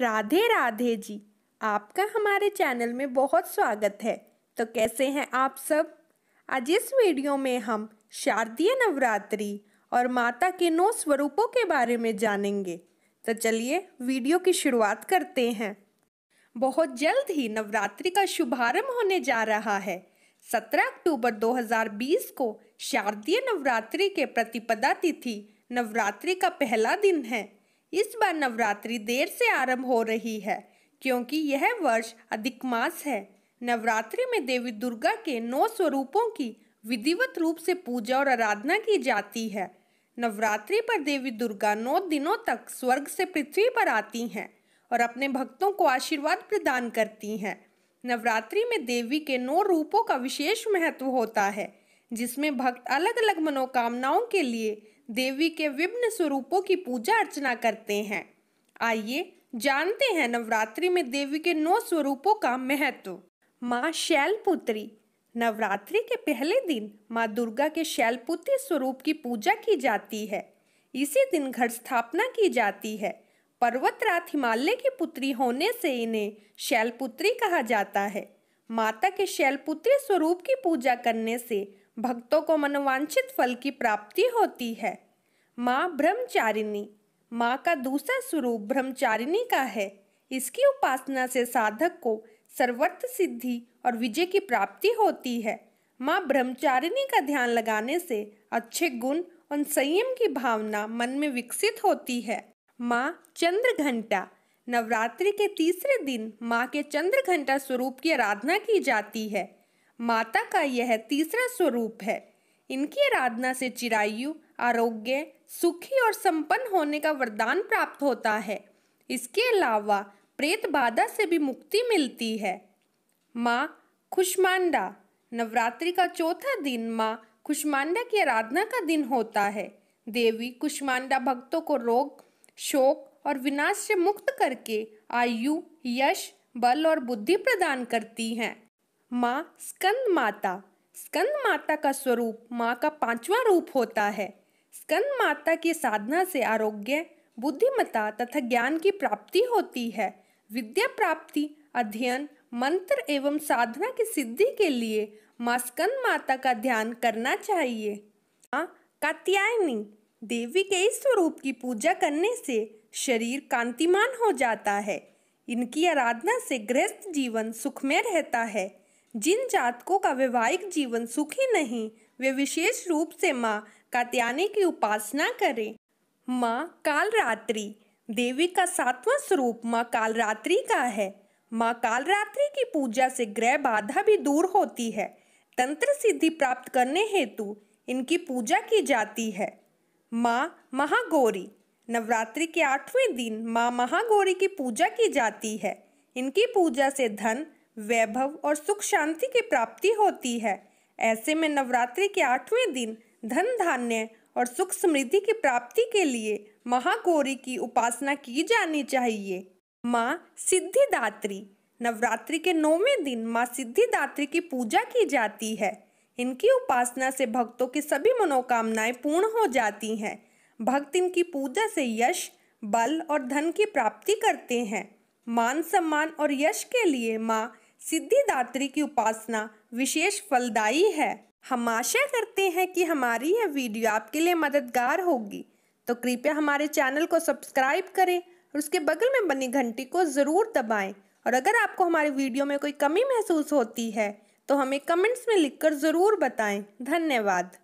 राधे राधे जी आपका हमारे चैनल में बहुत स्वागत है तो कैसे हैं आप सब आज इस वीडियो में हम शारदीय नवरात्रि और माता के नौ स्वरूपों के बारे में जानेंगे तो चलिए वीडियो की शुरुआत करते हैं बहुत जल्द ही नवरात्रि का शुभारंभ होने जा रहा है 17 अक्टूबर 2020 को शारदीय नवरात्रि के प्रतिपदा तिथि नवरात्रि का पहला दिन है इस बार नवरात्रि देर से आरंभ हो रही है क्योंकि यह वर्ष अधिक मास है नवरात्रि में देवी दुर्गा के नौ स्वरूपों की विधिवत रूप से पूजा और आराधना की जाती है नवरात्रि पर देवी दुर्गा नौ दिनों तक स्वर्ग से पृथ्वी पर आती हैं और अपने भक्तों को आशीर्वाद प्रदान करती हैं नवरात्रि में देवी के नौ रूपों का विशेष महत्व होता है जिसमें भक्त अलग अलग मनोकामनाओं के लिए देवी के विभिन्न स्वरूपों की पूजा अर्चना करते हैं आइए जानते हैं नवरात्रि में देवी के नौ स्वरूपों का महत्व माँ शैलपुत्री नवरात्रि के पहले दिन माँ दुर्गा के शैलपुत्री स्वरूप की पूजा की जाती है इसी दिन घर स्थापना की जाती है पर्वतराज हिमालय की पुत्री होने से इन्हें शैलपुत्री कहा जाता है माता के शैलपुत्री स्वरूप की पूजा करने से भक्तों को मनोवांछित फल की प्राप्ति होती है माँ ब्रह्मचारिणी माँ का दूसरा स्वरूप ब्रह्मचारिणी का है इसकी उपासना से साधक को सर्वत्र सिद्धि और विजय की प्राप्ति होती है माँ ब्रह्मचारिणी का ध्यान लगाने से अच्छे गुण और संयम की भावना मन में विकसित होती है माँ चंद्र घंटा नवरात्रि के तीसरे दिन माँ के चंद्र घंटा स्वरूप की आराधना की जाती है माता का यह तीसरा स्वरूप है इनकी आराधना से चिरायु आरोग्य सुखी और संपन्न होने का वरदान प्राप्त होता है इसके अलावा प्रेत बाधा से भी मुक्ति मिलती है माँ खुशमांडा नवरात्रि का चौथा दिन माँ खुशमांडा की आराधना का दिन होता है देवी कुष्मांडा भक्तों को रोग शोक और विनाश से मुक्त करके आयु यश बल और बुद्धि प्रदान करती हैं माँ स्कंद माता स्कंद माता का स्वरूप माँ का पांचवा रूप होता है स्कंद माता की साधना से आरोग्य बुद्धिमता तथा ज्ञान की प्राप्ति होती है विद्या प्राप्ति अध्ययन मंत्र एवं साधना की सिद्धि के लिए माँ स्कंद माता का ध्यान करना चाहिए माँ कात्यायनी देवी के इस स्वरूप की पूजा करने से शरीर कांतिमान हो जाता है इनकी आराधना से गृहस्थ जीवन सुखमय रहता है जिन जातकों का वैवाहिक जीवन सुखी नहीं वे विशेष रूप से माँ कात्यायनी की उपासना करें माँ कालरात्रि देवी का सातवां स्वरूप माँ कालरात्रि का है माँ कालरात्रि की पूजा से ग्रह बाधा भी दूर होती है तंत्र सिद्धि प्राप्त करने हेतु इनकी पूजा की जाती है माँ महागौरी नवरात्रि के आठवें दिन माँ महागौरी की पूजा की जाती है इनकी पूजा से धन वैभव और सुख शांति की प्राप्ति होती है ऐसे में नवरात्रि के आठवें दिन धन धान्य और सुख समृद्धि की प्राप्ति के लिए महागौरी की उपासना की जानी चाहिए माँ सिद्धिदात्री नवरात्रि के नौवें दिन माँ सिद्धिदात्री की पूजा की जाती है इनकी उपासना से भक्तों की सभी मनोकामनाएं पूर्ण हो जाती हैं भक्त इनकी पूजा से यश बल और धन की प्राप्ति करते हैं मान सम्मान और यश के लिए माँ सिद्धिदात्री की उपासना विशेष फलदायी है हम आशा करते हैं कि हमारी यह वीडियो आपके लिए मददगार होगी तो कृपया हमारे चैनल को सब्सक्राइब करें और उसके बगल में बनी घंटी को ज़रूर दबाएं और अगर आपको हमारे वीडियो में कोई कमी महसूस होती है तो हमें कमेंट्स में लिखकर ज़रूर बताएं धन्यवाद